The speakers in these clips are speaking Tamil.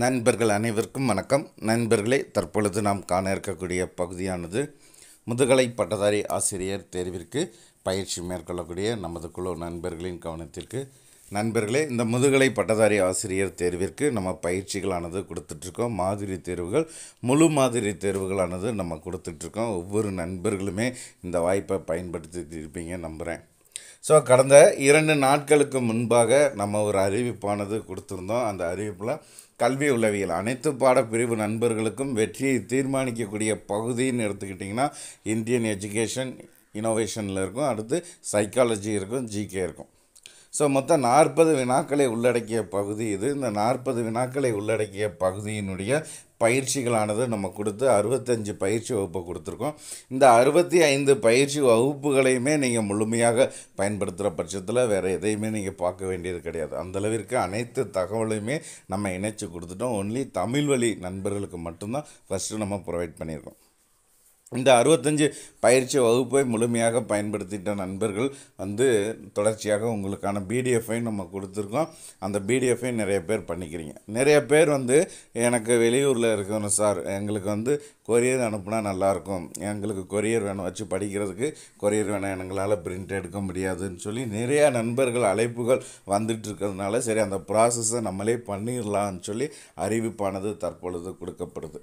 நண்பர்கள் அனைவருக்கும் வணக்கம் நண்பர்களே தற்பொழுது நாம் காண இருக்கக்கூடிய பகுதியானது முதுகலை பட்டதாரி ஆசிரியர் தேர்விற்கு பயிற்சி மேற்கொள்ளக்கூடிய நமது குழு நண்பர்களின் கவனத்திற்கு நண்பர்களே இந்த முதுகலை பட்டதாரி ஆசிரியர் தேர்விற்கு நம்ம பயிற்சிகளானது கொடுத்துட்ருக்கோம் மாதிரி தேர்வுகள் முழு மாதிரி தேர்வுகளானது நம்ம கொடுத்துட்ருக்கோம் ஒவ்வொரு நண்பர்களுமே இந்த வாய்ப்பை பயன்படுத்திட்டு இருப்பீங்க நம்புகிறேன் ஸோ கடந்த இரண்டு நாட்களுக்கு முன்பாக நம்ம ஒரு அறிவிப்பானது கொடுத்துருந்தோம் அந்த அறிவிப்பில் கல்வி உளவியல் அனைத்து பாடப்பிரிவு நண்பர்களுக்கும் வெற்றியை தீர்மானிக்கக்கூடிய பகுதின்னு எடுத்துக்கிட்டிங்கன்னா இந்தியன் எஜுகேஷன் இனோவேஷனில் இருக்கும் அடுத்து சைக்காலஜி இருக்கும் ஜிகே இருக்கும் ஸோ மொத்தம் நாற்பது வினாக்களை உள்ளடக்கிய பகுதி இது இந்த நாற்பது வினாக்களை உள்ளடக்கிய பகுதியினுடைய பயிற்சிகளானது நம்ம கொடுத்து அறுபத்தஞ்சு பயிற்சி வகுப்பை கொடுத்துருக்கோம் இந்த அறுபத்தி ஐந்து பயிற்சி வகுப்புகளையுமே நீங்கள் முழுமையாக பயன்படுத்துகிற பட்சத்தில் வேறு எதையுமே நீங்கள் பார்க்க வேண்டியது கிடையாது அந்தளவிற்கு அனைத்து தகவலையுமே நம்ம இணைச்சி கொடுத்துட்டோம் ஒன்லி தமிழ் வழி நண்பர்களுக்கு மட்டும்தான் ஃபஸ்ட்டு நம்ம ப்ரொவைட் பண்ணியிருக்கோம் இந்த அறுபத்தஞ்சு பயிற்சி வகுப்பை முழுமையாக பயன்படுத்திட்ட நண்பர்கள் வந்து தொடர்ச்சியாக உங்களுக்கான பிடிஎஃப்ஐ நம்ம கொடுத்துருக்கோம் அந்த பிடிஎஃபையும் நிறைய பேர் பண்ணிக்கிறீங்க நிறைய பேர் வந்து எனக்கு வெளியூரில் இருக்கணும் சார் எங்களுக்கு வந்து கொரியர் அனுப்புனா நல்லாயிருக்கும் எங்களுக்கு கொரியர் வேணும் வச்சு படிக்கிறதுக்கு கொரியர் வேணும் எங்களால் பிரிண்ட் எடுக்க முடியாதுன்னு சொல்லி நிறையா நண்பர்கள் அழைப்புகள் வந்துட்டு இருக்கிறதுனால சரி அந்த ப்ராசஸை நம்மளே பண்ணிடலான்னு சொல்லி அறிவிப்பானது தற்பொழுது கொடுக்கப்படுது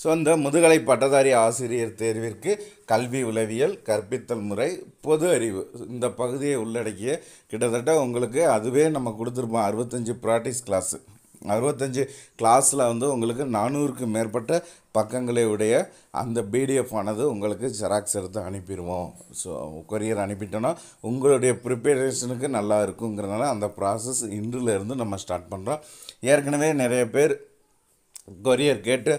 ஸோ அந்த முதுகலை பட்டதாரி ஆசிரியர் தேர்விற்கு கல்வி உளவியல் கற்பித்தல் முறை பொது அறிவு இந்த பகுதியை உள்ளடக்கிய கிட்டத்தட்ட உங்களுக்கு அதுவே நம்ம கொடுத்துருப்போம் அறுபத்தஞ்சு ப்ராக்டிஸ் கிளாஸு அறுபத்தஞ்சு கிளாஸில் வந்து உங்களுக்கு நானூறுக்கு மேற்பட்ட பக்கங்களே உடைய அந்த பிடிஎஃப் ஆனது உங்களுக்கு ஜெராக்ஸ் எடுத்து அனுப்பிடுவோம் ஸோ கொரியர் அனுப்பிட்டோன்னா உங்களுடைய ப்ரிப்பரேஷனுக்கு நல்லா இருக்குங்கிறதுனால அந்த ப்ராசஸ் இன்றிலிருந்து நம்ம ஸ்டார்ட் பண்ணுறோம் ஏற்கனவே நிறைய பேர் கொரியர் கேட்டு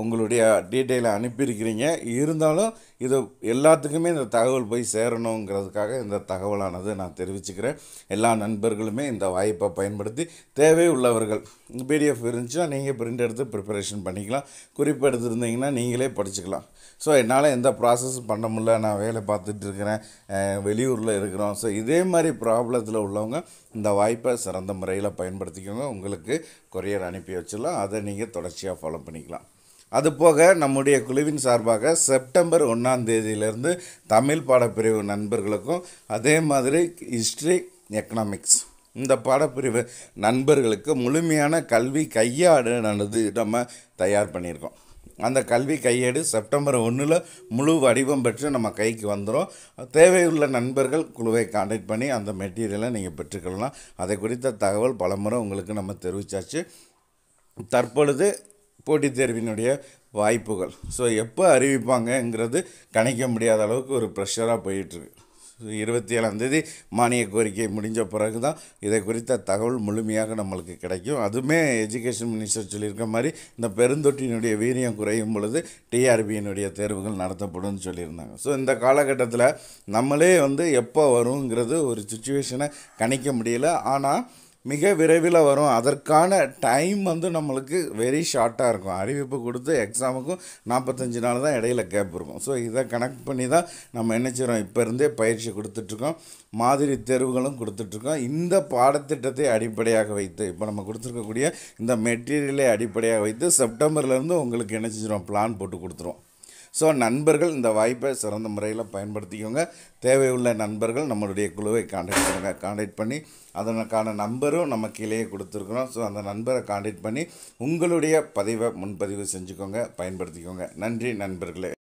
உங்களுடைய டீட்டெயிலை அனுப்பியிருக்கிறீங்க இருந்தாலும் இது எல்லாத்துக்குமே இந்த தகவல் போய் சேரணுங்கிறதுக்காக இந்த தகவலானது நான் தெரிவிச்சுக்கிறேன் எல்லா நண்பர்களுமே இந்த வாய்ப்பை பயன்படுத்தி தேவை உள்ளவர்கள் பிடிஎஃப் இருந்துச்சுன்னா நீங்கள் பிரிண்ட் எடுத்து ப்ரிப்பரேஷன் பண்ணிக்கலாம் குறிப்பு எடுத்துருந்தீங்கன்னா நீங்களே படிச்சுக்கலாம் ஸோ என்னால் எந்த ப்ராசஸும் பண்ண முடில நான் வேலை பார்த்துட்டு இருக்கிறேன் வெளியூரில் இருக்கிறோம் ஸோ இதே மாதிரி ப்ராப்ளத்தில் உள்ளவங்க இந்த வாய்ப்பை சிறந்த முறையில் பயன்படுத்திக்கோங்க உங்களுக்கு கொரியர் அனுப்பி வச்சிடலாம் அதை நீங்கள் தொடர்ச்சியாக ஃபாலோ பண்ணிக்கலாம் அதுபோக நம்முடைய குழுவின் சார்பாக செப்டம்பர் ஒன்றாம் தேதியிலிருந்து தமிழ் பாடப்பிரிவு நண்பர்களுக்கும் அதே மாதிரி ஹிஸ்ட்ரி எக்கனாமிக்ஸ் இந்த பாடப்பிரிவு நண்பர்களுக்கு முழுமையான கல்வி கையாடு நல்லது நம்ம தயார் பண்ணியிருக்கோம் அந்த கல்வி கையேடு செப்டம்பர் ஒன்றில் முழு வடிவம் பெற்று நம்ம கைக்கு வந்துடும் தேவையுள்ள நண்பர்கள் குழுவை காண்டக்ட் பண்ணி அந்த மெட்டீரியலை நீங்கள் பெற்றுக்கொள்ளலாம் அதை குறித்த தகவல் பலமுறை உங்களுக்கு நம்ம தெரிவித்தாச்சு தற்பொழுது போட்டித் தேர்வினுடைய வாய்ப்புகள் ஸோ எப்போ அறிவிப்பாங்கங்கிறது கணிக்க முடியாத அளவுக்கு ஒரு ப்ரெஷராக போயிட்டுருக்கு இருபத்தி ஏழாந்தேதி மானிய கோரிக்கை முடிஞ்ச பிறகு தான் இதை குறித்த தகவல் முழுமையாக நம்மளுக்கு கிடைக்கும் அதுவுமே எஜுகேஷன் மினிஸ்டர் சொல்லியிருக்க மாதிரி இந்த பெருந்தொட்டினுடைய வீரியம் குறையும் பொழுது டிஆர்பியினுடைய தேர்வுகள் நடத்தப்படும்னு சொல்லியிருந்தாங்க ஸோ இந்த காலகட்டத்தில் நம்மளே வந்து எப்போ வருங்கிறது ஒரு சுச்சுவேஷனை கணிக்க முடியல ஆனால் மிக விரைவில் வரும் அதற்கான டைம் வந்து நம்மளுக்கு வெரி ஷார்ட்டாக இருக்கும் அறிவிப்பு கொடுத்து எக்ஸாமுக்கும் நாற்பத்தஞ்சு நாள் தான் இடையில கேப் இருக்கும் ஸோ இதை கனெக்ட் பண்ணி தான் நம்ம என்ன செய்கிறோம் இப்போ இருந்தே பயிற்சி கொடுத்துட்ருக்கோம் மாதிரி தேர்வுகளும் கொடுத்துட்ருக்கோம் இந்த பாடத்திட்டத்தை அடிப்படையாக வைத்து இப்போ நம்ம கொடுத்துருக்கக்கூடிய இந்த மெட்டீரியலை அடிப்படையாக வைத்து செப்டம்பர்லேருந்து உங்களுக்கு என்ன செஞ்சிடும் பிளான் போட்டு கொடுத்துருவோம் ஸோ நண்பர்கள் இந்த வாய்ப்பை சிறந்த முறையில் பயன்படுத்திக்கோங்க தேவையுள்ள நண்பர்கள் நம்மளுடைய குழுவை காண்டாக்ட் பண்ணுங்கள் காண்டாக்ட் பண்ணி அதனுக்கான நம்பரும் நம்ம கீழே கொடுத்துருக்குறோம் ஸோ அந்த நண்பரை காண்டாக்ட் பண்ணி உங்களுடைய பதிவை முன்பதிவு செஞ்சுக்கோங்க பயன்படுத்திக்கோங்க நன்றி நண்பர்களே